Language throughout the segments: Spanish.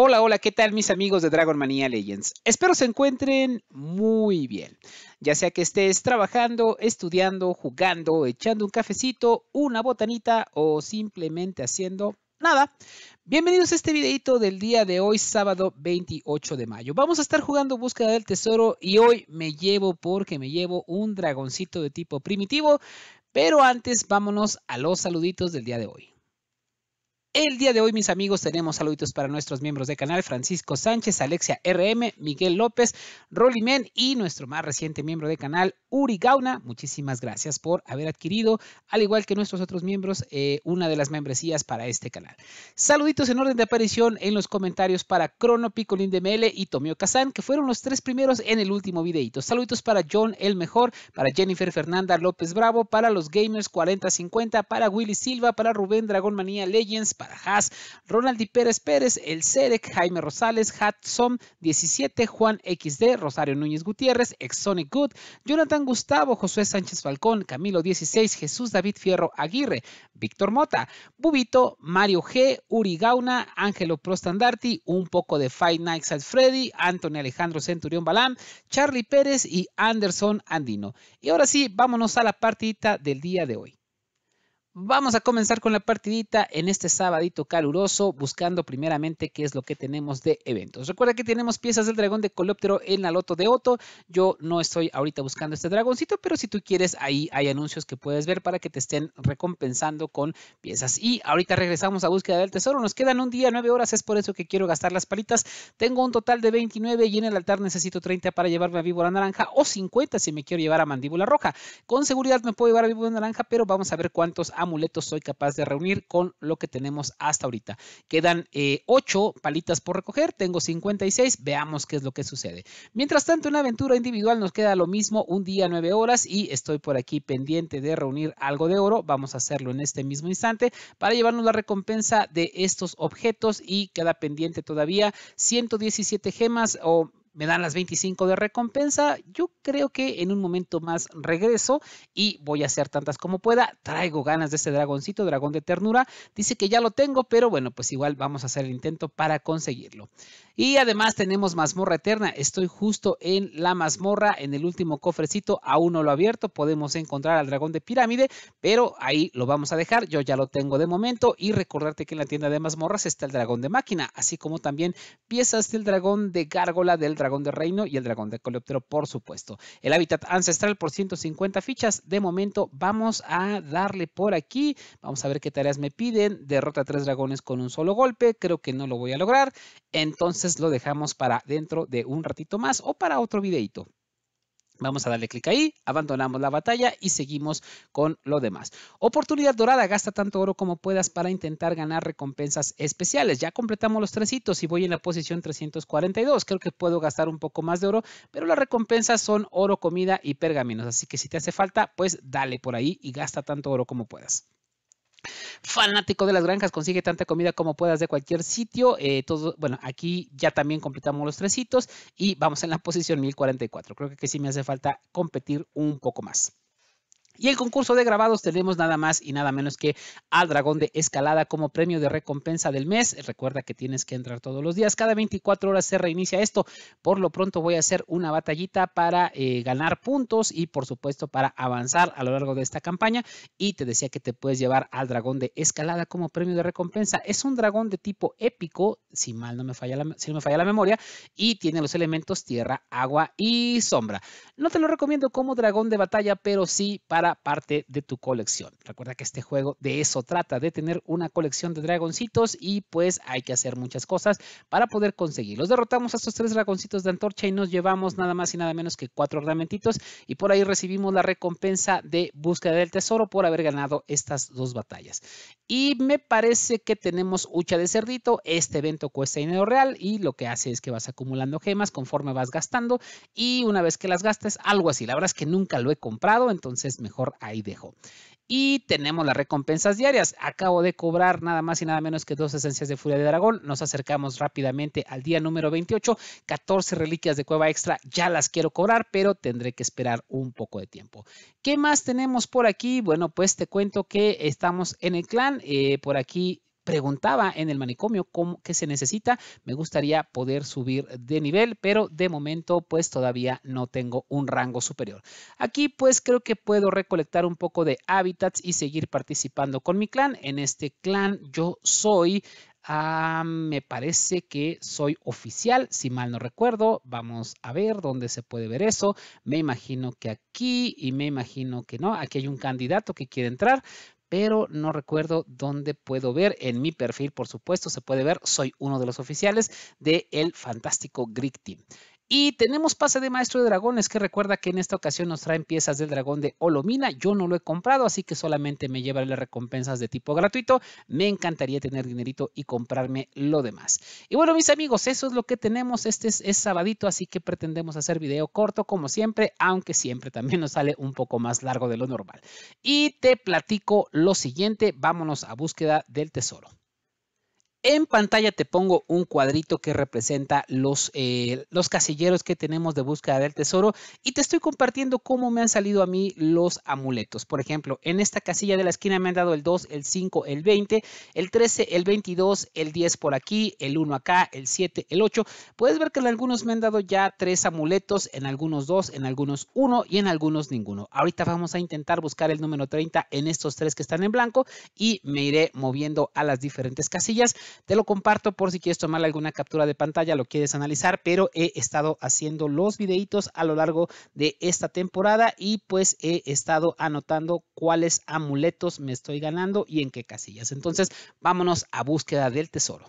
Hola, hola, ¿qué tal mis amigos de Dragon Mania Legends? Espero se encuentren muy bien, ya sea que estés trabajando, estudiando, jugando, echando un cafecito, una botanita o simplemente haciendo nada. Bienvenidos a este videito del día de hoy, sábado 28 de mayo. Vamos a estar jugando Búsqueda del Tesoro y hoy me llevo porque me llevo un dragoncito de tipo primitivo, pero antes vámonos a los saluditos del día de hoy. El día de hoy, mis amigos, tenemos saluditos para nuestros miembros de canal, Francisco Sánchez, Alexia RM, Miguel López, Rolly Men y nuestro más reciente miembro de canal, Uri Gauna. Muchísimas gracias por haber adquirido, al igual que nuestros otros miembros, eh, una de las membresías para este canal. Saluditos en orden de aparición en los comentarios para Crono, Picolín de Mele y Tomio Kazan, que fueron los tres primeros en el último videito. Saluditos para John El Mejor, para Jennifer Fernanda López Bravo, para los Gamers 4050, para Willy Silva, para Rubén Dragón Manía Legends, para Haas, Ronaldi Pérez Pérez, El Cerec, Jaime Rosales, Hudson 17, Juan XD, Rosario Núñez Gutiérrez, Exonic Good, Jonathan Gustavo, Josué Sánchez Falcón, Camilo 16, Jesús David Fierro Aguirre, Víctor Mota, Bubito, Mario G, Uri Gauna, Ángelo Prostandarti, un poco de Fight Nights at Freddy, Anthony Alejandro Centurión Balán, Charlie Pérez y Anderson Andino. Y ahora sí, vámonos a la partita del día de hoy. Vamos a comenzar con la partidita en este sabadito caluroso, buscando primeramente qué es lo que tenemos de eventos. Recuerda que tenemos piezas del dragón de Colóptero en la loto de Oto. Yo no estoy ahorita buscando este dragoncito, pero si tú quieres, ahí hay anuncios que puedes ver para que te estén recompensando con piezas. Y ahorita regresamos a búsqueda del tesoro. Nos quedan un día, nueve horas, es por eso que quiero gastar las palitas. Tengo un total de 29 y en el altar necesito 30 para llevarme a víbora naranja o 50 si me quiero llevar a mandíbula roja. Con seguridad me puedo llevar a víbora naranja, pero vamos a ver cuántos muletos soy capaz de reunir con lo que tenemos hasta ahorita. Quedan eh, ocho 8 palitas por recoger, tengo 56, veamos qué es lo que sucede. Mientras tanto, en aventura individual nos queda lo mismo, un día, 9 horas y estoy por aquí pendiente de reunir algo de oro. Vamos a hacerlo en este mismo instante para llevarnos la recompensa de estos objetos y queda pendiente todavía 117 gemas o me dan las 25 de recompensa. Yo creo que en un momento más regreso y voy a hacer tantas como pueda. Traigo ganas de este dragoncito, dragón de ternura. Dice que ya lo tengo, pero bueno, pues igual vamos a hacer el intento para conseguirlo. Y además tenemos mazmorra eterna. Estoy justo en la mazmorra, en el último cofrecito. Aún no lo he abierto. Podemos encontrar al dragón de pirámide, pero ahí lo vamos a dejar. Yo ya lo tengo de momento. Y recordarte que en la tienda de mazmorras está el dragón de máquina, así como también piezas del dragón de gárgola, del dragón de reino y el dragón de coleoptero, por supuesto. El hábitat ancestral por 150 fichas. De momento vamos a darle por aquí. Vamos a ver qué tareas me piden. Derrota tres dragones con un solo golpe. Creo que no lo voy a lograr. Entonces lo dejamos para dentro de un ratito más o para otro videito. Vamos a darle clic ahí, abandonamos la batalla y seguimos con lo demás. Oportunidad dorada, gasta tanto oro como puedas para intentar ganar recompensas especiales. Ya completamos los tres hitos y voy en la posición 342. Creo que puedo gastar un poco más de oro, pero las recompensas son oro, comida y pergaminos. Así que si te hace falta, pues dale por ahí y gasta tanto oro como puedas. Fanático de las granjas, consigue tanta comida como puedas de cualquier sitio. Eh, todo, bueno, aquí ya también completamos los tresitos y vamos en la posición 1044. Creo que sí me hace falta competir un poco más. Y el concurso de grabados tenemos nada más y nada menos que al dragón de escalada como premio de recompensa del mes. Recuerda que tienes que entrar todos los días. Cada 24 horas se reinicia esto. Por lo pronto voy a hacer una batallita para eh, ganar puntos y por supuesto para avanzar a lo largo de esta campaña. Y te decía que te puedes llevar al dragón de escalada como premio de recompensa. Es un dragón de tipo épico, si mal no me falla no me falla la memoria, y tiene los elementos tierra, agua y sombra. No te lo recomiendo como dragón de batalla, pero sí para parte de tu colección. Recuerda que este juego de eso trata, de tener una colección de dragoncitos y pues hay que hacer muchas cosas para poder conseguirlos. Derrotamos a estos tres dragoncitos de antorcha y nos llevamos nada más y nada menos que cuatro ornamentitos y por ahí recibimos la recompensa de búsqueda del tesoro por haber ganado estas dos batallas. Y me parece que tenemos hucha de cerdito. Este evento cuesta dinero real y lo que hace es que vas acumulando gemas conforme vas gastando y una vez que las gastes, algo así. La verdad es que nunca lo he comprado, entonces mejor ahí dejo. Y tenemos las recompensas diarias. Acabo de cobrar nada más y nada menos que dos esencias de furia de dragón. Nos acercamos rápidamente al día número 28. 14 reliquias de cueva extra. Ya las quiero cobrar, pero tendré que esperar un poco de tiempo. ¿Qué más tenemos por aquí? Bueno, pues te cuento que estamos en el clan. Eh, por aquí preguntaba en el manicomio cómo, qué se necesita. Me gustaría poder subir de nivel, pero de momento pues todavía no tengo un rango superior. Aquí pues creo que puedo recolectar un poco de hábitats y seguir participando con mi clan. En este clan yo soy ah, me parece que soy oficial, si mal no recuerdo. Vamos a ver dónde se puede ver eso. Me imagino que aquí y me imagino que no. Aquí hay un candidato que quiere entrar pero no recuerdo dónde puedo ver. En mi perfil, por supuesto, se puede ver. Soy uno de los oficiales de el fantástico Greek Team. Y tenemos pase de maestro de dragones que recuerda que en esta ocasión nos traen piezas del dragón de Olomina. Yo no lo he comprado, así que solamente me llevaré las recompensas de tipo gratuito. Me encantaría tener dinerito y comprarme lo demás. Y bueno, mis amigos, eso es lo que tenemos. Este es, es sabadito, así que pretendemos hacer video corto como siempre, aunque siempre también nos sale un poco más largo de lo normal. Y te platico lo siguiente, vámonos a búsqueda del tesoro. En pantalla te pongo un cuadrito que representa los, eh, los casilleros que tenemos de búsqueda del tesoro y te estoy compartiendo cómo me han salido a mí los amuletos. Por ejemplo, en esta casilla de la esquina me han dado el 2, el 5, el 20, el 13, el 22, el 10 por aquí, el 1 acá, el 7, el 8. Puedes ver que en algunos me han dado ya tres amuletos, en algunos 2, en algunos 1 y en algunos ninguno. Ahorita vamos a intentar buscar el número 30 en estos tres que están en blanco y me iré moviendo a las diferentes casillas. Te lo comparto por si quieres tomar alguna captura de pantalla, lo quieres analizar, pero he estado haciendo los videitos a lo largo de esta temporada y pues he estado anotando cuáles amuletos me estoy ganando y en qué casillas. Entonces, vámonos a búsqueda del tesoro.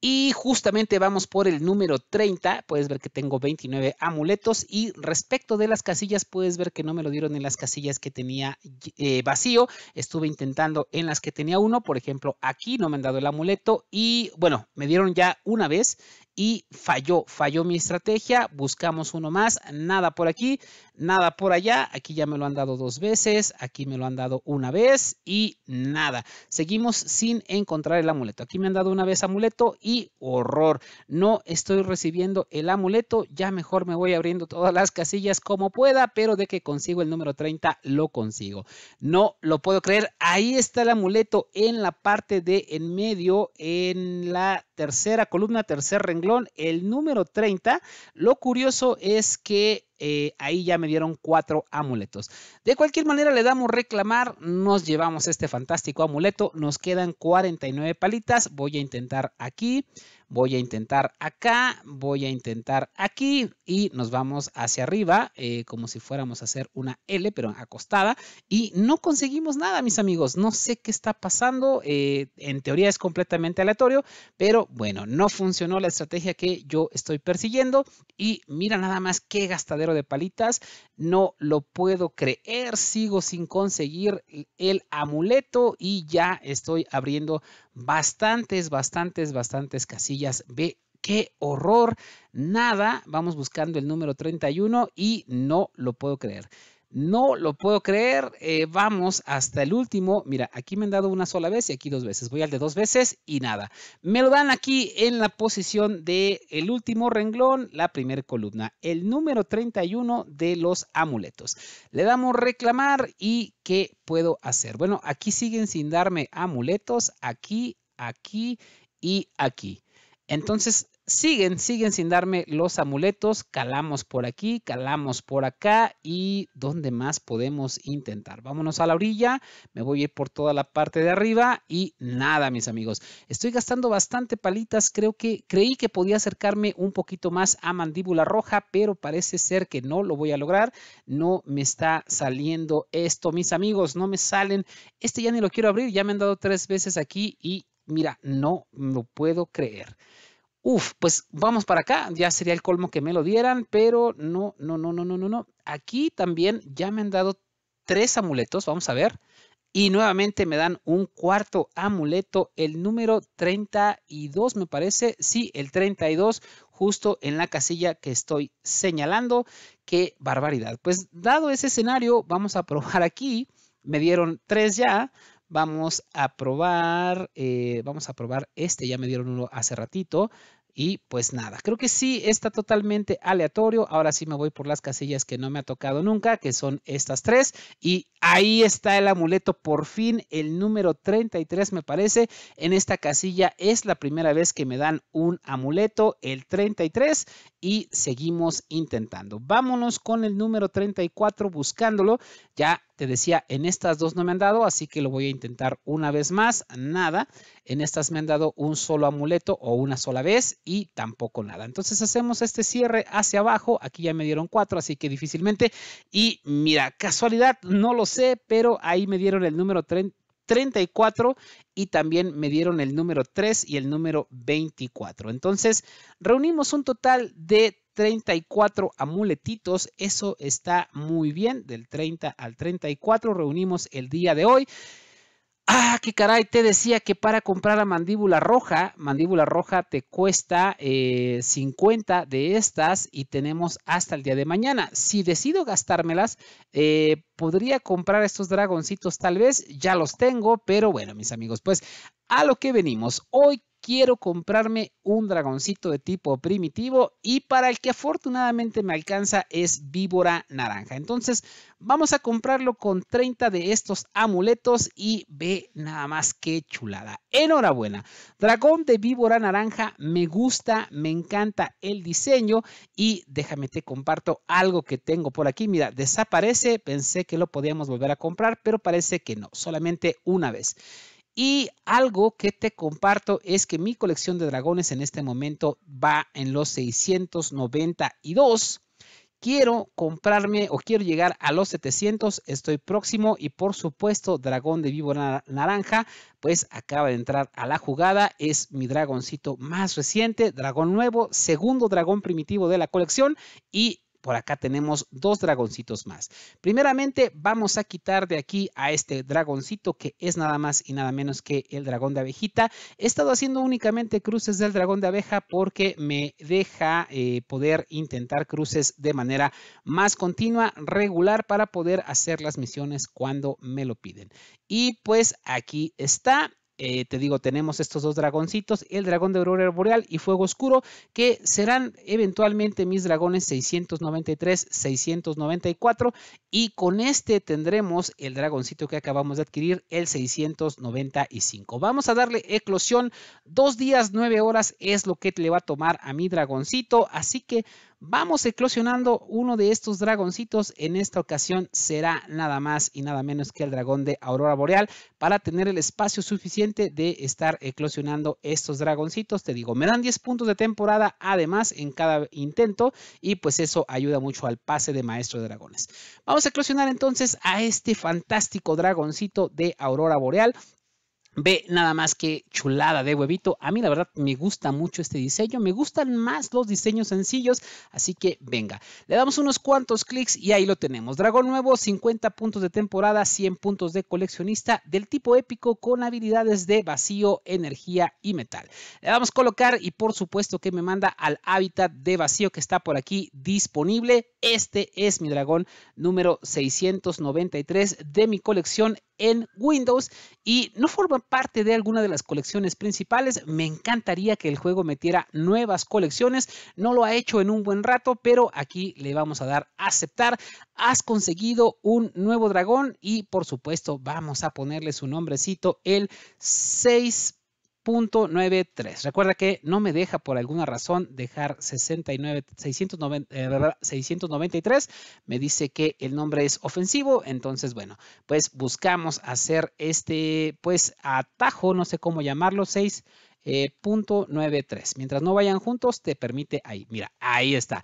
Y justamente vamos por el número 30, puedes ver que tengo 29 amuletos y respecto de las casillas puedes ver que no me lo dieron en las casillas que tenía eh, vacío, estuve intentando en las que tenía uno, por ejemplo aquí no me han dado el amuleto y bueno, me dieron ya una vez y falló, falló mi estrategia, buscamos uno más, nada por aquí, nada por allá. Aquí ya me lo han dado dos veces, aquí me lo han dado una vez y nada. Seguimos sin encontrar el amuleto. Aquí me han dado una vez amuleto y horror. No estoy recibiendo el amuleto. Ya mejor me voy abriendo todas las casillas como pueda, pero de que consigo el número 30 lo consigo. No lo puedo creer. Ahí está el amuleto en la parte de en medio, en la tercera columna, tercer renglón, el número 30. Lo curioso es que eh, ahí ya me dieron cuatro amuletos. De cualquier manera, le damos reclamar, nos llevamos este fantástico amuleto, nos quedan 49 palitas, voy a intentar aquí, voy a intentar acá, voy a intentar aquí y nos vamos hacia arriba eh, como si fuéramos a hacer una L pero acostada y no conseguimos nada mis amigos, no sé qué está pasando, eh, en teoría es completamente aleatorio, pero bueno, no funcionó la estrategia que yo estoy persiguiendo y mira nada más qué gastadero de palitas, no lo puedo creer, sigo sin conseguir el amuleto y ya estoy abriendo bastantes, bastantes, bastantes casillas ve ¡Qué horror! Nada, vamos buscando el número 31 y no lo puedo creer. No lo puedo creer. Eh, vamos hasta el último. Mira, aquí me han dado una sola vez y aquí dos veces. Voy al de dos veces y nada. Me lo dan aquí en la posición de el último renglón, la primera columna. El número 31 de los amuletos. Le damos reclamar y ¿qué puedo hacer? Bueno, aquí siguen sin darme amuletos. Aquí, aquí y aquí. Entonces, siguen, siguen sin darme los amuletos. Calamos por aquí, calamos por acá y ¿dónde más podemos intentar? Vámonos a la orilla, me voy a ir por toda la parte de arriba y nada, mis amigos. Estoy gastando bastante palitas, creo que creí que podía acercarme un poquito más a mandíbula roja, pero parece ser que no lo voy a lograr. No me está saliendo esto, mis amigos, no me salen. Este ya ni lo quiero abrir, ya me han dado tres veces aquí y mira, no lo puedo creer. Uf, pues vamos para acá, ya sería el colmo que me lo dieran, pero no, no, no, no, no, no, no. Aquí también ya me han dado tres amuletos, vamos a ver. Y nuevamente me dan un cuarto amuleto, el número 32 me parece, sí, el 32, justo en la casilla que estoy señalando. ¡Qué barbaridad! Pues dado ese escenario, vamos a probar aquí. Me dieron tres ya, Vamos a probar, eh, vamos a probar este, ya me dieron uno hace ratito. Y pues nada, creo que sí está totalmente aleatorio. Ahora sí me voy por las casillas que no me ha tocado nunca, que son estas tres. Y ahí está el amuleto, por fin, el número 33 me parece. En esta casilla es la primera vez que me dan un amuleto, el 33, y seguimos intentando. Vámonos con el número 34 buscándolo. Ya te decía, en estas dos no me han dado, así que lo voy a intentar una vez más. Nada. En estas me han dado un solo amuleto o una sola vez y tampoco nada. Entonces hacemos este cierre hacia abajo. Aquí ya me dieron cuatro, así que difícilmente. Y mira, casualidad, no lo sé, pero ahí me dieron el número 30 34 y también me dieron el número 3 y el número 24. Entonces, reunimos un total de 34 amuletitos. Eso está muy bien. Del 30 al 34 reunimos el día de hoy. Ah, qué caray, te decía que para comprar la mandíbula roja, mandíbula roja te cuesta 50 eh, de estas y tenemos hasta el día de mañana. Si decido gastármelas, eh, podría comprar estos dragoncitos tal vez, ya los tengo, pero bueno, mis amigos, pues a lo que venimos. Hoy quiero comprarme un dragoncito de tipo primitivo y para el que afortunadamente me alcanza es víbora naranja. Entonces vamos a comprarlo con 30 de estos amuletos y ve nada más que chulada. Enhorabuena. Dragón de víbora naranja me gusta, me encanta el diseño y déjame te comparto algo que tengo por aquí. Mira, desaparece, pensé que lo podíamos volver a comprar, pero parece que no, solamente una vez. Y algo que te comparto es que mi colección de dragones en este momento va en los 692. Quiero comprarme o quiero llegar a los 700, estoy próximo y por supuesto Dragón de Víbora Naranja, pues acaba de entrar a la jugada, es mi dragoncito más reciente, dragón nuevo, segundo dragón primitivo de la colección y por acá tenemos dos dragoncitos más. Primeramente vamos a quitar de aquí a este dragoncito que es nada más y nada menos que el dragón de abejita. He estado haciendo únicamente cruces del dragón de abeja porque me deja eh, poder intentar cruces de manera más continua, regular para poder hacer las misiones cuando me lo piden. Y pues aquí está. Eh, te digo, tenemos estos dos dragoncitos, el dragón de aurora boreal y fuego oscuro, que serán eventualmente mis dragones 693, 694 y con este tendremos el dragoncito que acabamos de adquirir, el 695. Vamos a darle eclosión, dos días, nueve horas es lo que le va a tomar a mi dragoncito, así que Vamos eclosionando uno de estos dragoncitos. En esta ocasión será nada más y nada menos que el dragón de Aurora Boreal para tener el espacio suficiente de estar eclosionando estos dragoncitos. Te digo, me dan 10 puntos de temporada además en cada intento y pues eso ayuda mucho al pase de Maestro de Dragones. Vamos a eclosionar entonces a este fantástico dragoncito de Aurora Boreal Ve nada más que chulada de huevito. A mí la verdad me gusta mucho este diseño. Me gustan más los diseños sencillos. Así que venga, le damos unos cuantos clics y ahí lo tenemos. Dragón nuevo, 50 puntos de temporada, 100 puntos de coleccionista del tipo épico con habilidades de vacío, energía y metal. Le damos colocar y por supuesto que me manda al hábitat de vacío que está por aquí disponible. Este es mi dragón número 693 de mi colección en Windows y no forma parte de alguna de las colecciones principales. Me encantaría que el juego metiera nuevas colecciones. No lo ha hecho en un buen rato, pero aquí le vamos a dar a aceptar. Has conseguido un nuevo dragón y por supuesto vamos a ponerle su nombrecito el 6 6.93. Recuerda que no me deja por alguna razón dejar 69, 690, 693. Me dice que el nombre es ofensivo. Entonces, bueno, pues buscamos hacer este, pues, atajo, no sé cómo llamarlo, 6.93. Eh, Mientras no vayan juntos, te permite ahí. Mira, ahí está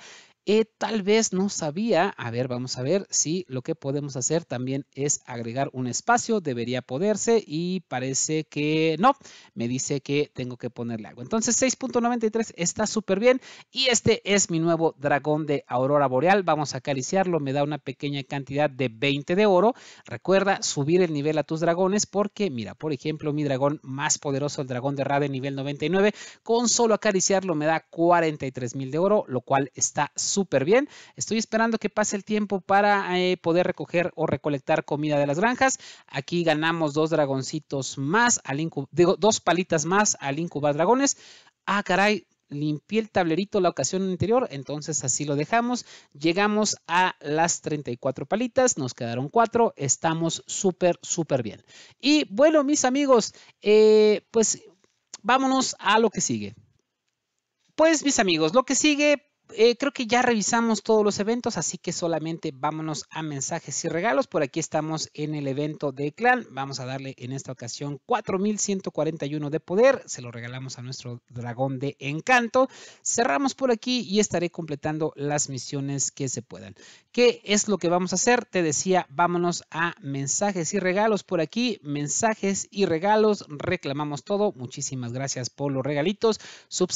tal vez no sabía, a ver, vamos a ver si lo que podemos hacer también es agregar un espacio, debería poderse y parece que no, me dice que tengo que ponerle agua, Entonces 6.93 está súper bien y este es mi nuevo dragón de aurora boreal, vamos a acariciarlo, me da una pequeña cantidad de 20 de oro. Recuerda subir el nivel a tus dragones porque mira, por ejemplo, mi dragón más poderoso, el dragón de RADE nivel 99, con solo acariciarlo me da 43 mil de oro, lo cual está súper súper bien. Estoy esperando que pase el tiempo para eh, poder recoger o recolectar comida de las granjas. Aquí ganamos dos dragoncitos más, al digo, dos palitas más al incubar dragones. Ah, caray, limpié el tablerito la ocasión anterior, entonces así lo dejamos. Llegamos a las 34 palitas, nos quedaron cuatro. estamos súper, súper bien. Y bueno, mis amigos, eh, pues vámonos a lo que sigue. Pues mis amigos, lo que sigue eh, creo que ya revisamos todos los eventos, así que solamente vámonos a mensajes y regalos. Por aquí estamos en el evento de clan. Vamos a darle en esta ocasión 4141 de poder. Se lo regalamos a nuestro dragón de encanto. Cerramos por aquí y estaré completando las misiones que se puedan. ¿Qué es lo que vamos a hacer? Te decía, vámonos a mensajes y regalos por aquí. Mensajes y regalos. Reclamamos todo. Muchísimas gracias por los regalitos. sub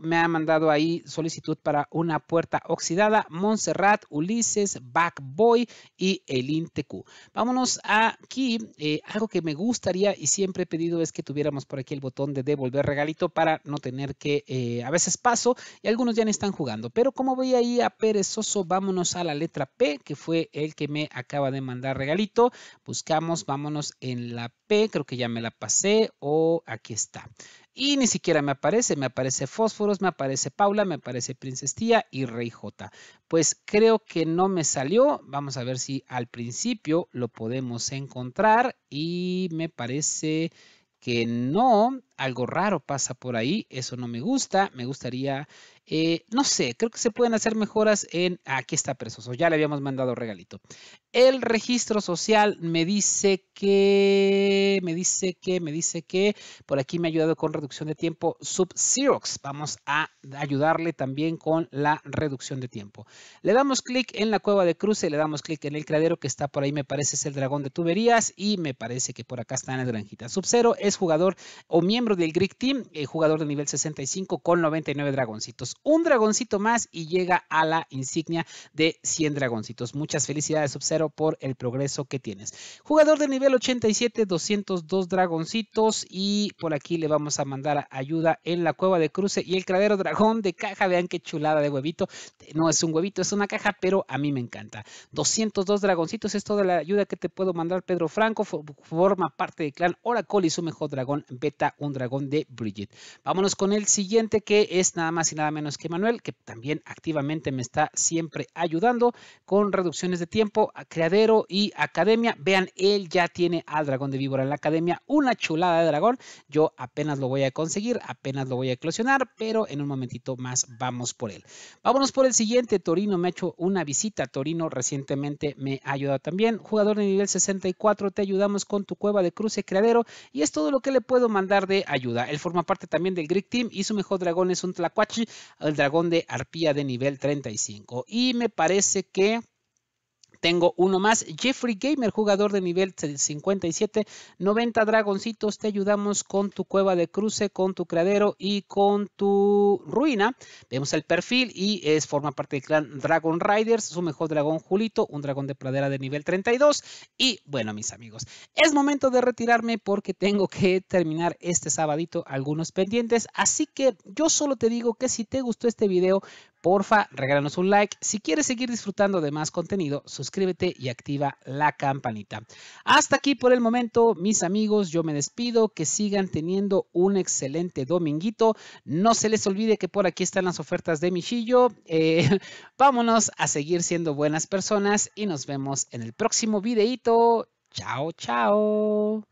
me ha mandado ahí solicitud para una Puerta Oxidada, Montserrat, Ulises, Backboy y El Intecu. Vámonos aquí. Eh, algo que me gustaría y siempre he pedido es que tuviéramos por aquí el botón de devolver regalito para no tener que, eh, a veces paso y algunos ya no están jugando. Pero como voy ahí a perezoso, vámonos a la letra P, que fue el que me acaba de mandar regalito. Buscamos, vámonos en la P, creo que ya me la pasé o aquí está. Y ni siquiera me aparece, me aparece Fósforos, me aparece Paula, me aparece Tía y Rey J. Pues creo que no me salió. Vamos a ver si al principio lo podemos encontrar. Y me parece que no algo raro pasa por ahí, eso no me gusta, me gustaría, eh, no sé, creo que se pueden hacer mejoras en, ah, aquí está presoso. ya le habíamos mandado regalito. El registro social me dice que, me dice que, me dice que, por aquí me ha ayudado con reducción de tiempo sub Xerox, vamos a ayudarle también con la reducción de tiempo. Le damos clic en la cueva de cruce, le damos clic en el creadero que está por ahí, me parece es el dragón de tuberías y me parece que por acá está en granjitas. granjita. Sub-Zero es jugador o miembro miembro del Greek Team, eh, jugador de nivel 65 con 99 dragoncitos. Un dragoncito más y llega a la insignia de 100 dragoncitos. Muchas felicidades, sub por el progreso que tienes. Jugador de nivel 87, 202 dragoncitos y por aquí le vamos a mandar ayuda en la cueva de cruce y el cradero dragón de caja. Vean qué chulada de huevito. No es un huevito, es una caja, pero a mí me encanta. 202 dragoncitos es toda la ayuda que te puedo mandar, Pedro Franco. Forma parte del clan Oracle y su mejor dragón beta 1 dragón de Bridget. Vámonos con el siguiente que es nada más y nada menos que Manuel, que también activamente me está siempre ayudando con reducciones de tiempo, a criadero y academia. Vean, él ya tiene al dragón de víbora en la academia, una chulada de dragón. Yo apenas lo voy a conseguir, apenas lo voy a eclosionar, pero en un momentito más vamos por él. Vámonos por el siguiente, Torino me ha hecho una visita, Torino recientemente me ha ayudado también. Jugador de nivel 64, te ayudamos con tu cueva de cruce creadero y es todo lo que le puedo mandar de ayuda. Él forma parte también del Greek Team y su mejor dragón es un Tlacuachi, el dragón de arpía de nivel 35. Y me parece que tengo uno más. Jeffrey Gamer, jugador de nivel 57, 90 dragoncitos. Te ayudamos con tu cueva de cruce, con tu creadero y con tu ruina. Vemos el perfil y es, forma parte del clan Dragon Riders. Su mejor dragón Julito, un dragón de pradera de nivel 32. Y bueno, mis amigos, es momento de retirarme porque tengo que terminar este sabadito algunos pendientes. Así que yo solo te digo que si te gustó este video, Porfa, regálanos un like. Si quieres seguir disfrutando de más contenido, suscríbete y activa la campanita. Hasta aquí por el momento, mis amigos. Yo me despido. Que sigan teniendo un excelente dominguito. No se les olvide que por aquí están las ofertas de Michillo. Eh, vámonos a seguir siendo buenas personas y nos vemos en el próximo videito. Chao, chao.